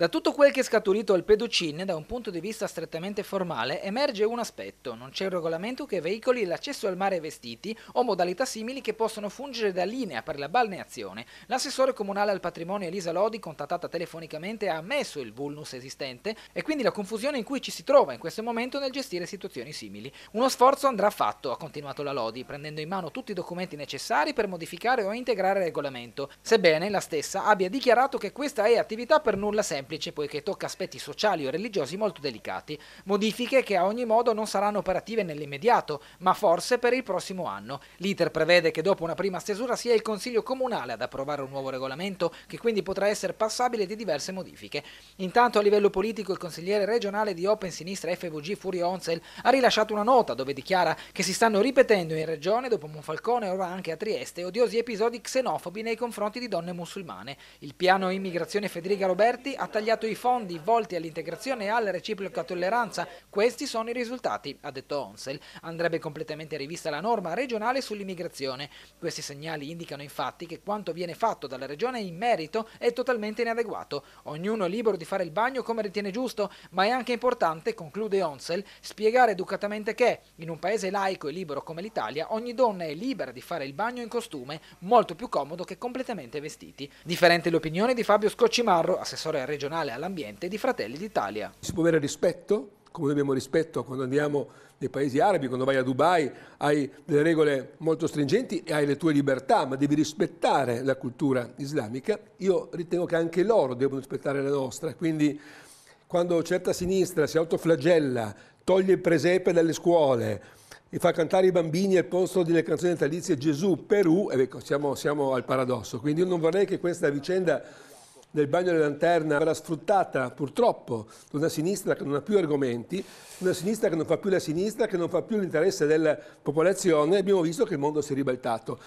Da tutto quel che è scaturito al pedocin, da un punto di vista strettamente formale, emerge un aspetto. Non c'è un regolamento che veicoli l'accesso al mare vestiti o modalità simili che possono fungere da linea per la balneazione. L'assessore comunale al patrimonio Elisa Lodi, contattata telefonicamente, ha ammesso il vulnus esistente e quindi la confusione in cui ci si trova in questo momento nel gestire situazioni simili. Uno sforzo andrà fatto, ha continuato la Lodi, prendendo in mano tutti i documenti necessari per modificare o integrare il regolamento, sebbene la stessa abbia dichiarato che questa è attività per nulla semplice semplice poiché tocca aspetti sociali o religiosi molto delicati, modifiche che a ogni modo non saranno operative nell'immediato, ma forse per il prossimo anno. L'iter prevede che dopo una prima stesura sia il Consiglio Comunale ad approvare un nuovo regolamento che quindi potrà essere passabile di diverse modifiche. Intanto a livello politico il consigliere regionale di Open Sinistra FVG Furio Onzel ha rilasciato una nota dove dichiara che si stanno ripetendo in regione dopo Monfalcone e ora anche a Trieste odiosi episodi xenofobi nei confronti di donne musulmane. Il piano immigrazione Federica Roberti ha tagliato tagliato i fondi volti all'integrazione e alla reciproca tolleranza. Questi sono i risultati, ha detto Onsel. Andrebbe completamente rivista la norma regionale sull'immigrazione. Questi segnali indicano infatti che quanto viene fatto dalla regione in merito è totalmente inadeguato. Ognuno è libero di fare il bagno come ritiene giusto, ma è anche importante, conclude Onsel, spiegare educatamente che in un paese laico e libero come l'Italia ogni donna è libera di fare il bagno in costume, molto più comodo che completamente vestiti. Differente l'opinione di Fabio Scoccimarro, assessore regionale nazionale all'ambiente di Fratelli d'Italia. Si può avere rispetto, come abbiamo rispetto quando andiamo nei paesi arabi, quando vai a Dubai hai delle regole molto stringenti e hai le tue libertà, ma devi rispettare la cultura islamica. Io ritengo che anche loro debbano rispettare la nostra, quindi quando certa sinistra si autoflagella, toglie il presepe dalle scuole, e fa cantare i bambini al posto delle canzoni natalizie Gesù, Perù, ecco, siamo, siamo al paradosso. Quindi io non vorrei che questa vicenda del bagno della lanterna verrà sfruttata purtroppo da una sinistra che non ha più argomenti, una sinistra che non fa più la sinistra, che non fa più l'interesse della popolazione, abbiamo visto che il mondo si è ribaltato.